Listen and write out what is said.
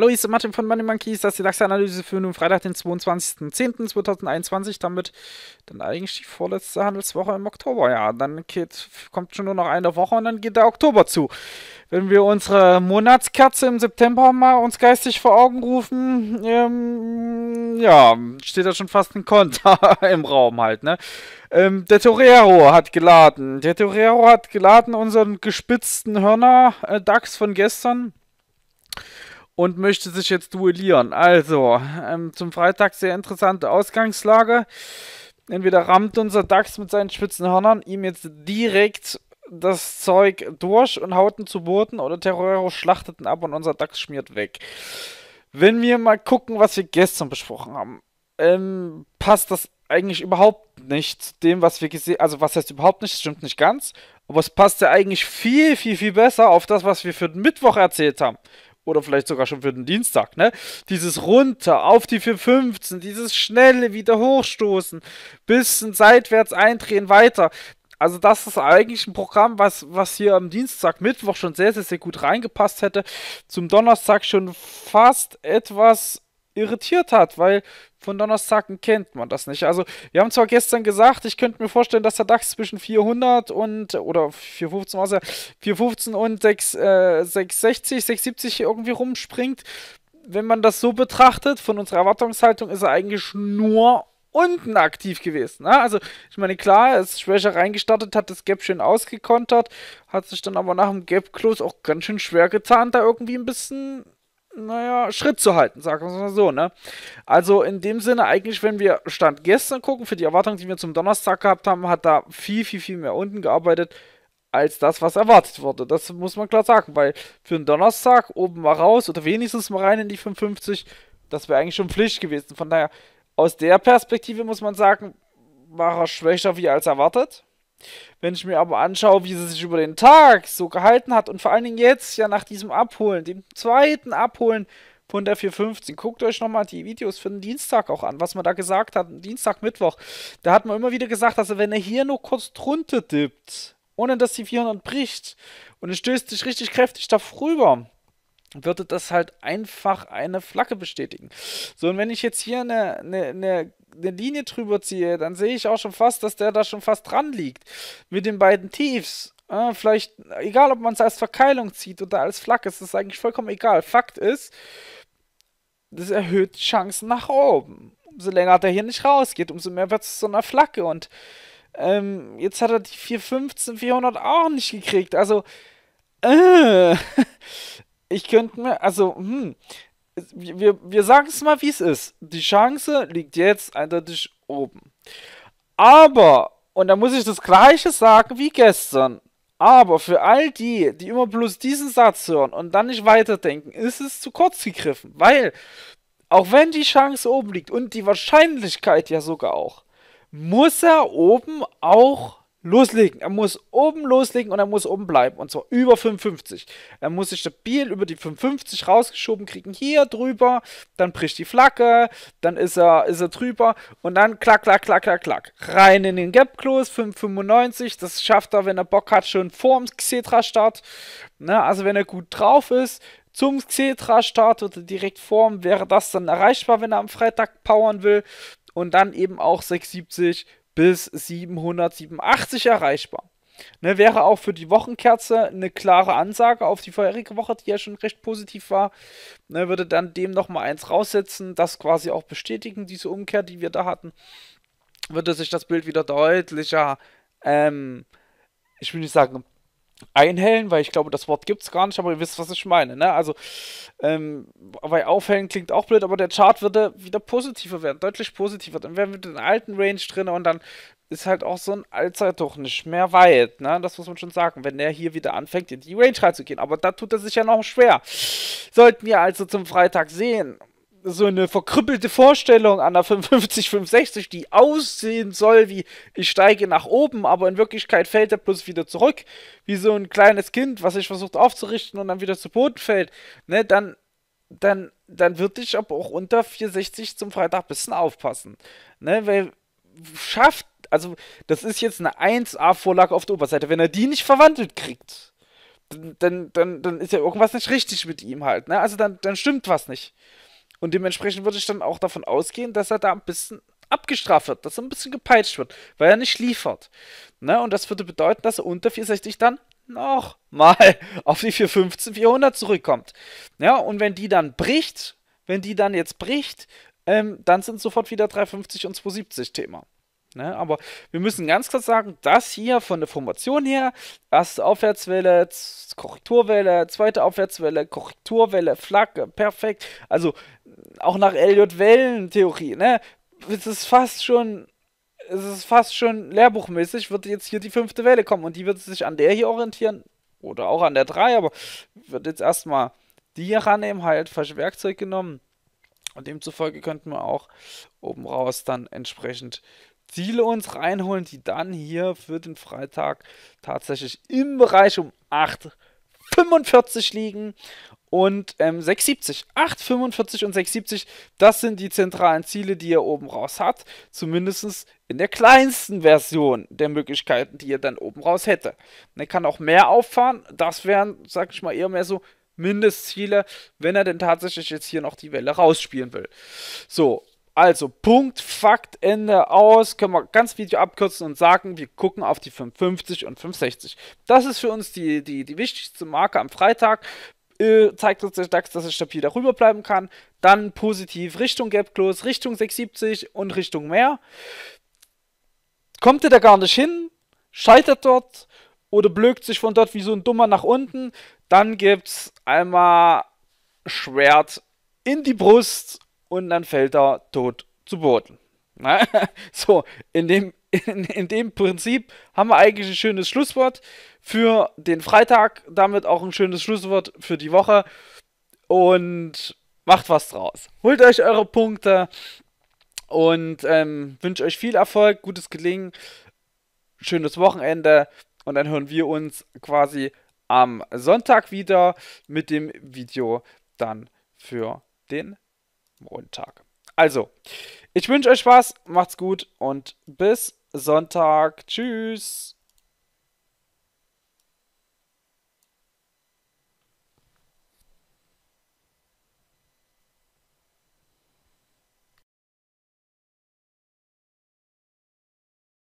Hallo, hier ist Martin von Money Monkeys. Das ist die DAX-Analyse für nun Freitag, den 22.10.2021. Damit dann eigentlich die vorletzte Handelswoche im Oktober. Ja, dann geht, kommt schon nur noch eine Woche und dann geht der Oktober zu. Wenn wir unsere Monatskerze im September mal uns geistig vor Augen rufen, ähm, ja, steht da schon fast ein Konter im Raum halt, ne? Ähm, der Torero hat geladen. Der Torero hat geladen unseren gespitzten Hörner-DAX äh, von gestern und möchte sich jetzt duellieren. Also, ähm, zum Freitag sehr interessante Ausgangslage. Entweder rammt unser Dax mit seinen spitzen Hörnern ihm jetzt direkt das Zeug durch und haut ihn zu Boden oder Terrero schlachtet ihn ab und unser Dax schmiert weg. Wenn wir mal gucken, was wir gestern besprochen haben, ähm, passt das eigentlich überhaupt nicht zu dem, was wir gesehen Also, was heißt überhaupt nicht? Stimmt nicht ganz. Aber es passt ja eigentlich viel, viel, viel besser auf das, was wir für den Mittwoch erzählt haben oder vielleicht sogar schon für den Dienstag, ne? Dieses runter auf die 415, dieses schnelle wieder hochstoßen, bisschen seitwärts eindrehen weiter. Also das ist eigentlich ein Programm, was, was hier am Dienstag, Mittwoch schon sehr, sehr, sehr gut reingepasst hätte. Zum Donnerstag schon fast etwas irritiert hat, weil von Donnerstagen kennt man das nicht. Also, wir haben zwar gestern gesagt, ich könnte mir vorstellen, dass der DAX zwischen 400 und, oder 415 war es ja, 415 und 6, äh, 660, 670 irgendwie rumspringt. Wenn man das so betrachtet, von unserer Erwartungshaltung ist er eigentlich nur unten aktiv gewesen. Ne? Also, ich meine, klar, er ist schwächer reingestartet, hat das Gap schön ausgekontert, hat sich dann aber nach dem Gap-Close auch ganz schön schwer getan, da irgendwie ein bisschen naja, Schritt zu halten, sagen wir es mal so, ne? Also in dem Sinne, eigentlich, wenn wir Stand gestern gucken, für die Erwartungen, die wir zum Donnerstag gehabt haben, hat da viel, viel, viel mehr unten gearbeitet als das, was erwartet wurde. Das muss man klar sagen, weil für einen Donnerstag oben mal raus oder wenigstens mal rein in die 55, das wäre eigentlich schon Pflicht gewesen. Von daher, aus der Perspektive muss man sagen, war er schwächer wie als erwartet. Wenn ich mir aber anschaue, wie sie sich über den Tag so gehalten hat und vor allen Dingen jetzt ja nach diesem Abholen, dem zweiten Abholen von der 415, guckt euch nochmal die Videos für den Dienstag auch an, was man da gesagt hat, Dienstag, Mittwoch. Da hat man immer wieder gesagt, dass er, wenn er hier nur kurz drunter dippt, ohne dass die 400 bricht und er stößt sich richtig kräftig da rüber, würde das halt einfach eine Flagge bestätigen. So, und wenn ich jetzt hier eine, eine, eine eine Linie drüber ziehe, dann sehe ich auch schon fast, dass der da schon fast dran liegt. Mit den beiden Tiefs. Äh, vielleicht, egal ob man es als Verkeilung zieht oder als Flak, ist das eigentlich vollkommen egal. Fakt ist, das erhöht die Chancen nach oben. Umso länger der hier nicht rausgeht, umso mehr wird es zu so einer Flagge. Und ähm, jetzt hat er die 415, 400 auch nicht gekriegt. Also, äh, ich könnte mir, also, hm, wir, wir sagen es mal, wie es ist. Die Chance liegt jetzt eindeutig oben. Aber, und da muss ich das Gleiche sagen wie gestern. Aber für all die, die immer bloß diesen Satz hören und dann nicht weiterdenken, ist es zu kurz gegriffen. Weil, auch wenn die Chance oben liegt und die Wahrscheinlichkeit ja sogar auch, muss er oben auch loslegen. Er muss oben loslegen und er muss oben bleiben. Und zwar über 5,50. Er muss sich stabil über die 5,50 rausgeschoben kriegen. Hier drüber, dann bricht die Flagge, dann ist er, ist er drüber und dann klack, klack, klack, klack, klack. Rein in den Gap Close, 5,95. Das schafft er, wenn er Bock hat, schon vorm Xetra-Start. Ne, also wenn er gut drauf ist, zum Xetra-Start oder direkt vorm, wäre das dann erreichbar, wenn er am Freitag powern will. Und dann eben auch 6,70 bis 787 erreichbar. Ne, wäre auch für die Wochenkerze eine klare Ansage auf die vorherige Woche, die ja schon recht positiv war. Ne, würde dann dem nochmal eins raussetzen, das quasi auch bestätigen, diese Umkehr, die wir da hatten. Würde sich das Bild wieder deutlicher, ähm, ich will nicht sagen, einhellen, weil ich glaube, das Wort gibt es gar nicht, aber ihr wisst, was ich meine. Ne? Also ähm, bei Aufhängen klingt auch blöd, aber der Chart wird wieder positiver werden, deutlich positiver. Dann wären wir mit den alten Range drin und dann ist halt auch so ein Allzeithoch nicht mehr weit. Ne? Das muss man schon sagen, wenn der hier wieder anfängt, in die Range reinzugehen. Aber da tut er sich ja noch schwer. Sollten wir also zum Freitag sehen so eine verkrüppelte Vorstellung an der 55, 560, die aussehen soll wie ich steige nach oben, aber in Wirklichkeit fällt er bloß wieder zurück, wie so ein kleines Kind, was sich versucht aufzurichten und dann wieder zu Boden fällt, ne, dann, dann, dann würde ich aber auch unter 460 zum Freitag ein bisschen aufpassen, ne, weil schafft, also das ist jetzt eine 1A-Vorlage auf der Oberseite, wenn er die nicht verwandelt kriegt, dann, dann, dann ist ja irgendwas nicht richtig mit ihm halt, ne, also dann, dann stimmt was nicht. Und dementsprechend würde ich dann auch davon ausgehen, dass er da ein bisschen abgestraft wird, dass er ein bisschen gepeitscht wird, weil er nicht liefert. Ne? Und das würde bedeuten, dass er unter 460 dann nochmal auf die 415, 400 zurückkommt. Ja, und wenn die dann bricht, wenn die dann jetzt bricht, ähm, dann sind sofort wieder 350 und 270 Thema. Ne? Aber wir müssen ganz kurz sagen, das hier von der Formation her, erste Aufwärtswelle, Korrekturwelle, zweite Aufwärtswelle, Korrekturwelle, Flagge, perfekt. Also auch nach LJ-Wellentheorie, ne? Es ist fast schon es ist fast schon lehrbuchmäßig, wird jetzt hier die fünfte Welle kommen und die wird sich an der hier orientieren oder auch an der 3, aber wird jetzt erstmal die hier rannehmen, halt falsche Werkzeug genommen und demzufolge könnten wir auch oben raus dann entsprechend Ziele uns reinholen, die dann hier für den Freitag tatsächlich im Bereich um 8,45 liegen und ähm, 6,70. 8,45 und 6,70, das sind die zentralen Ziele, die ihr oben raus hat. Zumindest in der kleinsten Version der Möglichkeiten, die ihr dann oben raus hätte. Und er kann auch mehr auffahren, das wären, sag ich mal, eher mehr so Mindestziele, wenn er denn tatsächlich jetzt hier noch die Welle rausspielen will. So, also, Punkt, Fakt, Ende, aus. Können wir ganz Video abkürzen und sagen, wir gucken auf die 550 und 560. Das ist für uns die, die, die wichtigste Marke am Freitag. Äh, zeigt uns der DAX, dass er stabil darüber bleiben kann. Dann positiv Richtung Gap Close, Richtung 670 und Richtung mehr. Kommt er da gar nicht hin? Scheitert dort? Oder blökt sich von dort wie so ein Dummer nach unten? Dann gibt es einmal Schwert in die Brust und dann fällt er tot zu Boden. Na? So, in dem, in, in, dem Prinzip haben wir eigentlich ein schönes Schlusswort für den Freitag, damit auch ein schönes Schlusswort für die Woche. Und macht was draus. Holt euch eure Punkte und ähm, wünsche euch viel Erfolg, gutes Gelingen, schönes Wochenende. Und dann hören wir uns quasi am Sonntag wieder mit dem Video dann für den Montag. Also, ich wünsche euch Spaß, macht's gut und bis Sonntag. Tschüss.